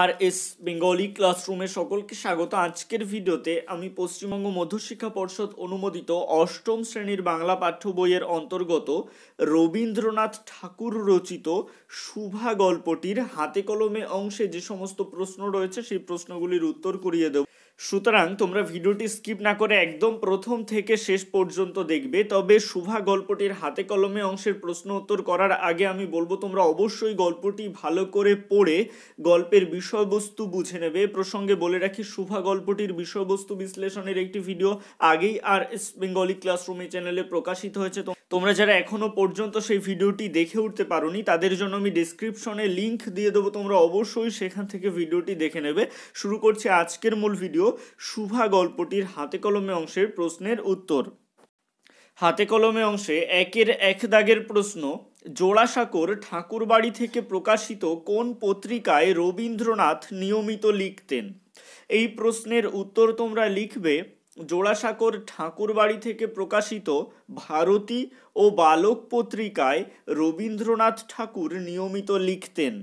আর S Bengali ক্লাসরুমে সকলকে স্বাগত আজকের ভিডিওতে আমি পশ্চিমবঙ্গ মধ্যশিক্ষা পর্ষদ অনুমোদিত অষ্টম শ্রেণীর বাংলা পাঠ্য বইয়ের অন্তর্গত রবীন্দ্রনাথ ঠাকুর রচিত শুভা গল্পটির হাতে কলমে অংশে যে সমস্ত প্রশ্ন রয়েছে সেই প্রশ্নগুলির উত্তর করিয়ে দেব সুতরাং তোমরা ভিডিওটি স্কিপ না করে একদম প্রথম থেকে শেষ পর্যন্ত দেখবে তবে শুভা গল্পটির হাতে কলমে অংশের প্রশ্ন উত্তর করার আগে আমি বলবো তোমরা অবশ্যই গল্পটি ভালো করে পড়ে গল্পের বিষয়বস্তু বুঝে নেবে প্রসঙ্গে বলে রাখি শুভা গল্পটির বিষয়বস্তু বিশ্লেষণের একটি ভিডিও আগেই আর এস বেঙ্গলি ক্লাসরুমের চ্যানেলে প্রকাশিত হয়েছে তোমরা যারা এখনো পর্যন্ত সেই ভিডিওটি দেখে উঠতে পারোনি তাদের জন্য আমি ডিসক্রিপশনে লিংক দিয়ে দেবো তোমরা অবশ্যই সেখান থেকে ভিডিওটি দেখে নেবে শুরু করছে আজকের মূল ভিডিও শুভা গল্পটির হাতে কলমে অংশের প্রশ্নের উত্তর হাতে কলমে অংশে একের এক দাগের প্রশ্ন জোড়াসাঁকোর ঠাকুরবাড়ি থেকে প্রকাশিত কোন পত্রিকায় রবীন্দ্রনাথ নিয়মিত লিখতেন এই প্রশ্নের উত্তর তোমরা লিখবে জোড়াসাঁকোর ঠাকুরবাড়ি থেকে প্রকাশিত ভারতী ও বালক পত্রিকায় রবীন্দ্রনাথ ঠাকুর নিয়মিত লিখতেন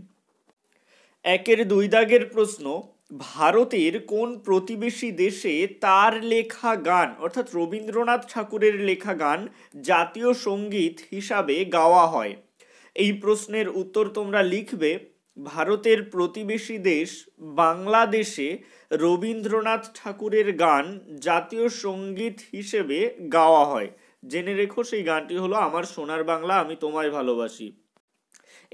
একের দুই দাগের প্রশ্ন ভারতের কোন প্রতিবেশী দেশে তার লেখা গান অর্থাৎ রবীন্দ্রনাথ ঠাকুরের লেখা গান জাতীয় সঙ্গীত হিসাবে গাওয়া হয় এই প্রশ্নের উত্তর তোমরা লিখবে ভারতের প্রতিবেশী দেশ বাংলাদেশে রবীন্দ্রনাথ ঠাকুরের গান জাতীয় সঙ্গীত হিসেবে গাওয়া হয় জেনে রেখো সেই গানটি হলো আমার সোনার বাংলা আমি তোমায় ভালোবাসি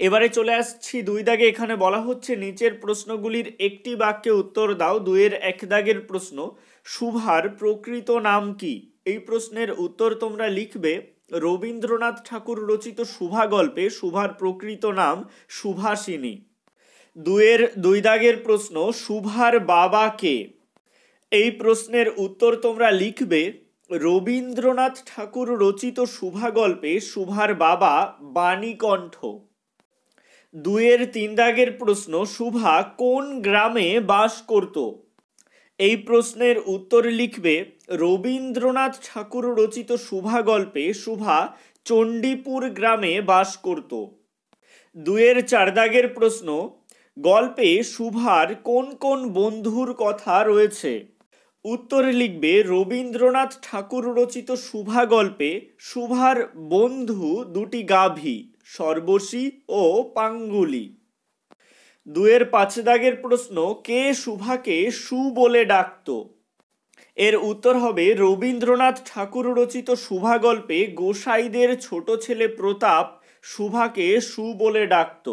এবারে চলে আসছি দুই দাগে এখানে বলা হচ্ছে নিচের প্রশ্নগুলির একটি বাক্যে উত্তর দাও দুয়ের এক দাগের প্রশ্ন সুভার প্রকৃত নাম কি এই প্রশ্নের উত্তর তোমরা লিখবে রবীন্দ্রনাথ ঠাকুর রচিত সুভা গল্পে সুভার প্রকৃত নাম সুভাষিনী দুয়ের দুই দাগের প্রশ্ন সুভার বাবা কে এই প্রশ্নের উত্তর তোমরা লিখবে রবীন্দ্রনাথ ঠাকুর রচিত সুভা গল্পে সুভার বাবা বাণীকণ্ঠ দুয়ের তিন দাগের প্রশ্ন শুভা কোন গ্রামে বাস করত এই প্রশ্নের উত্তর লিখবে রবীন্দ্রনাথ ঠাকুর রচিত শুভা গল্পে শুভা চণ্ডীপুর গ্রামে বাস করত দুয়ের চার দাগের প্রশ্ন গল্পে শুভার কোন কোন বন্ধুর কথা রয়েছে উত্তর লিখবে রবীন্দ্রনাথ ঠাকুর রচিত শুভা গল্পে শুভার বন্ধু দুটি গাভী সর্বশী ও পাঙ্গুলি দুয়ের পাঁচ দাগের প্রশ্ন কে সুভাকে সু বলে ডাকত এর উত্তর হবে রবীন্দ্রনাথ ঠাকুর রচিত সুভা গল্পে গোসাইদের ছোট ছেলে প্রতাপ সুভাকে সু বলে ডাকত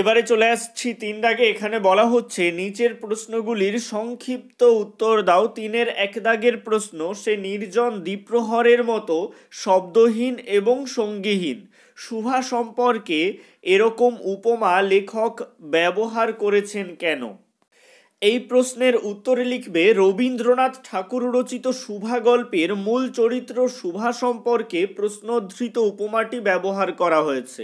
এবারে চলে আসছি তিন দাগে এখানে বলা হচ্ছে নিচের প্রশ্নগুলির সংক্ষিপ্ত উত্তর দাও তিনের এক দাগের প্রশ্ন সে নির্জন দ্বীপ্রহরের মতো শব্দহীন এবং সঙ্গীহীন সুভা সম্পর্কে এরকম উপমা লেখক ব্যবহার করেছেন কেন এই প্রশ্নের উত্তরে লিখবে রবীন্দ্রনাথ ঠাকুর রচিত শুভা গল্পের মূল চরিত্র শুভা সম্পর্কে প্রশ্নধৃত উপমাটি ব্যবহার করা হয়েছে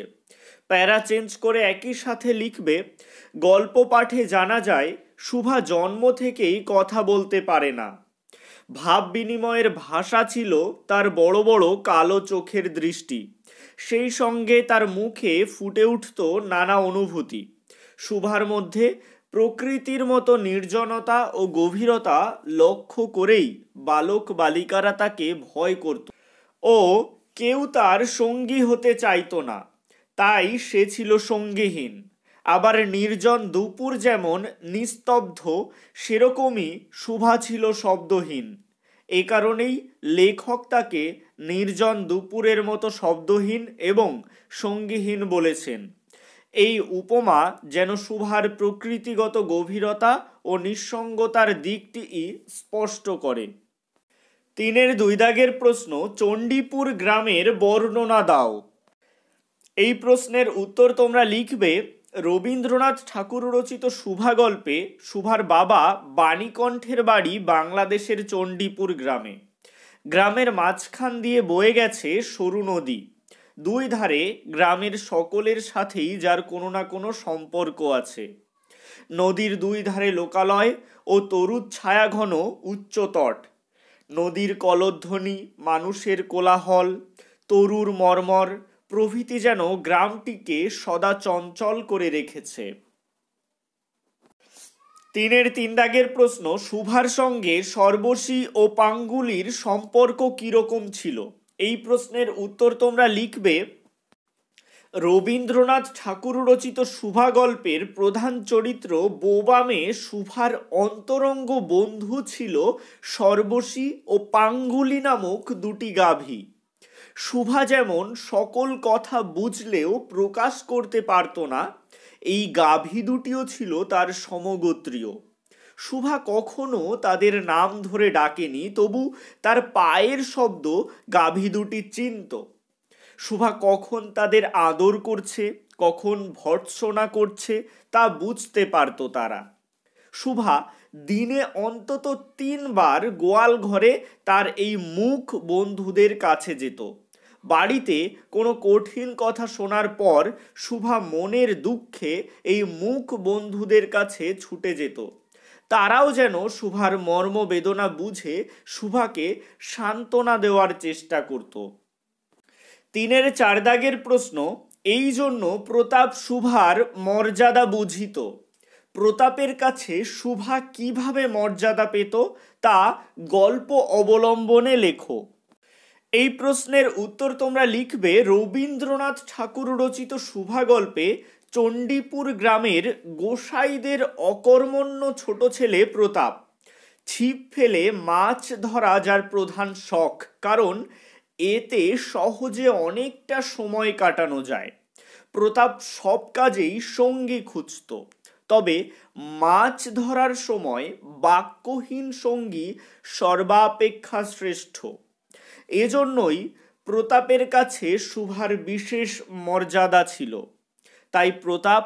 প্যারা চেঞ্জ করে একই সাথে লিখবে গল্প পাঠে জানা যায় সুভা জন্ম থেকেই কথা বলতে পারে না ভাব বিনিময়ের ভাষা ছিল তার বড় বড় কালো চোখের দৃষ্টি সেই সঙ্গে তার মুখে ফুটে উঠত নানা অনুভূতি শুভার মধ্যে প্রকৃতির মতো নির্জনতা ও গভীরতা লক্ষ্য করেই বালক বালিকারা তাকে ভয় করত ও কেউ তার সঙ্গী হতে চাইত না তাই সে ছিল সঙ্গীহীন আবার নির্জন দুপুর যেমন নিস্তব্ধ সেরকমই শুভা ছিল শব্দহীন এ কারণেই লেখক তাকে নির্জন দুপুরের মতো শব্দহীন এবং সঙ্গীহীন বলেছেন এই উপমা যেন সুভার প্রকৃতিগত গভীরতা ও নিঃসঙ্গতার দিকটিই স্পষ্ট করে তিনের দুই দাগের প্রশ্ন চণ্ডীপুর গ্রামের বর্ণনা দাও এই প্রশ্নের উত্তর তোমরা লিখবে রবীন্দ্রনাথ ঠাকুর রচিত সুভা গল্পে সুভার বাবা বাণীকণ্ঠের বাড়ি বাংলাদেশের চণ্ডীপুর গ্রামে গ্রামের মাঝখান দিয়ে বয়ে গেছে সরু নদী দুই ধারে গ্রামের সকলের সাথেই যার কোনো না কোনো সম্পর্ক আছে নদীর দুই ধারে লোকালয় ও ঘন ছায়াঘন উচ্চতট নদীর কলধ্বনি মানুষের কোলাহল তরুর মর্মর প্রভৃতি যেন গ্রামটিকে সদা চঞ্চল করে রেখেছে তিনের তিন দাগের প্রশ্ন সুভার সঙ্গে সর্বশী ও পাঙ্গুলির সম্পর্ক কীরকম ছিল এই প্রশ্নের উত্তর তোমরা লিখবে রবীন্দ্রনাথ ঠাকুর রচিত সুভা গল্পের প্রধান চরিত্র বোবামে সুভার অন্তরঙ্গ বন্ধু ছিল সর্বশী ও পাঙ্গুলি নামক দুটি গাভী সুভা যেমন সকল কথা বুঝলেও প্রকাশ করতে পারত না এই গাভী দুটিও ছিল তার সমগোত্রীয় শুভা কখনো তাদের নাম ধরে ডাকেনি তবু তার পায়ের শব্দ গাভী দুটি চিনত শুভা কখন তাদের আদর করছে কখন ভর্ৎসনা করছে তা বুঝতে পারত তারা শুভা দিনে অন্তত তিনবার গোয়াল ঘরে তার এই মুখ বন্ধুদের কাছে যেত বাড়িতে কোনো কঠিন কথা শোনার পর শুভা মনের দুঃখে এই মুখ বন্ধুদের কাছে ছুটে যেত তারাও যেন শুভার মর্ম বেদনা বুঝে শুভাকে সান্ত্বনা দেওয়ার চেষ্টা করত তিনের চারদাগের প্রশ্ন এই জন্য প্রতাপ শুভার মর্যাদা বুঝিত প্রতাপের কাছে শুভা কিভাবে মর্যাদা পেত তা গল্প অবলম্বনে লেখো এই প্রশ্নের উত্তর তোমরা লিখবে রবীন্দ্রনাথ ঠাকুর রচিত শুভা গল্পে চণ্ডীপুর গ্রামের গোসাইদের অকর্মণ্য ছোট ছেলে প্রতাপ ছিপ ফেলে মাছ ধরা যার প্রধান শখ কারণ এতে সহজে অনেকটা সময় কাটানো যায় প্রতাপ সব কাজেই সঙ্গী খুঁজত তবে মাছ ধরার সময় বাক্যহীন সঙ্গী সর্বাপেক্ষা শ্রেষ্ঠ এজন্যই প্রতাপের কাছে সুভার বিশেষ মর্যাদা ছিল তাই প্রতাপ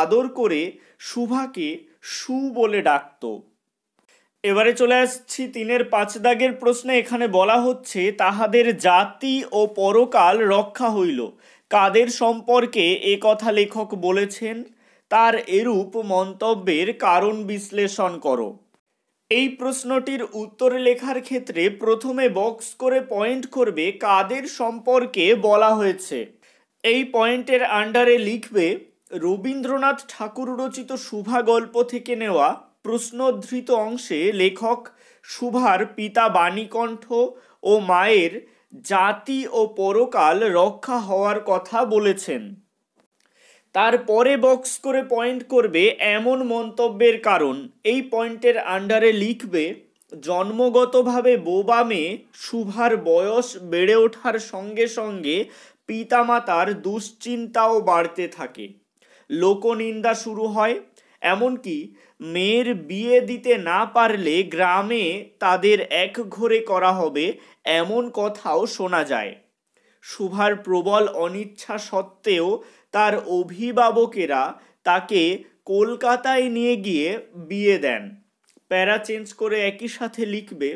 আদর করে সুভাকে সু বলে ডাকত এবারে চলে আসছি তিনের পাঁচ দাগের প্রশ্নে এখানে বলা হচ্ছে তাহাদের জাতি ও পরকাল রক্ষা হইল কাদের সম্পর্কে এ কথা লেখক বলেছেন তার এরূপ মন্তব্যের কারণ বিশ্লেষণ করো এই প্রশ্নটির উত্তর লেখার ক্ষেত্রে প্রথমে বক্স করে পয়েন্ট করবে কাদের সম্পর্কে বলা হয়েছে এই পয়েন্টের আন্ডারে লিখবে রবীন্দ্রনাথ ঠাকুর রচিত শুভা গল্প থেকে নেওয়া প্রশ্নধৃত অংশে লেখক শুভার পিতা বাণীকণ্ঠ ও মায়ের জাতি ও পরকাল রক্ষা হওয়ার কথা বলেছেন তারপরে বক্স করে পয়েন্ট করবে এমন মন্তব্যের কারণ এই পয়েন্টের আন্ডারে লিখবে জন্মগতভাবে বোবা মেয়ে শুভার বয়স বেড়ে ওঠার সঙ্গে সঙ্গে পিতামাতার দুশ্চিন্তাও বাড়তে থাকে লোকনিন্দা শুরু হয় এমনকি মেয়ের বিয়ে দিতে না পারলে গ্রামে তাদের এক ঘরে করা হবে এমন কথাও শোনা যায় শুভার প্রবল অনিচ্ছা সত্ত্বেও তার অভিভাবকেরা তাকে কলকাতায় নিয়ে গিয়ে বিয়ে দেন প্যারা চেঞ্জ করে একই সাথে লিখবে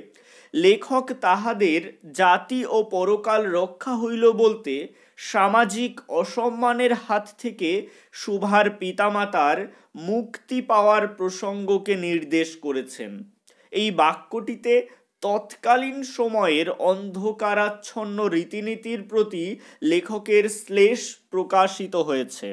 লেখক তাহাদের জাতি ও পরকাল রক্ষা হইল বলতে সামাজিক অসম্মানের হাত থেকে সুভার পিতামাতার মুক্তি পাওয়ার প্রসঙ্গকে নির্দেশ করেছেন এই বাক্যটিতে তৎকালীন সময়ের অন্ধকারাচ্ছন্ন রীতিনীতির প্রতি লেখকের শ্লেষ প্রকাশিত হয়েছে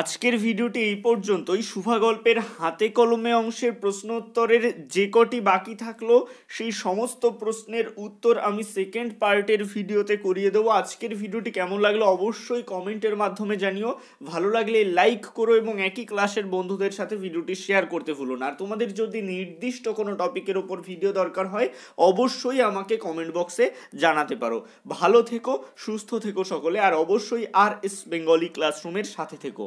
আজকের ভিডিওটি এই পর্যন্তই শুভা গল্পের হাতে কলমে অংশের প্রশ্ন উত্তরের যে কটি বাকি থাকলো সেই সমস্ত প্রশ্নের উত্তর আমি সেকেন্ড পার্টের ভিডিওতে করিয়ে দেবো আজকের ভিডিওটি কেমন লাগলো অবশ্যই কমেন্টের মাধ্যমে জানিও ভালো লাগলে লাইক করো এবং একই ক্লাসের বন্ধুদের সাথে ভিডিওটি শেয়ার করতে ভুলো না আর তোমাদের যদি নির্দিষ্ট কোনো টপিকের ওপর ভিডিও দরকার হয় অবশ্যই আমাকে কমেন্ট বক্সে জানাতে পারো ভালো থেকো সুস্থ থেকো সকলে আর অবশ্যই আর এস বেঙ্গলি ক্লাসরুমের সাথে থেকো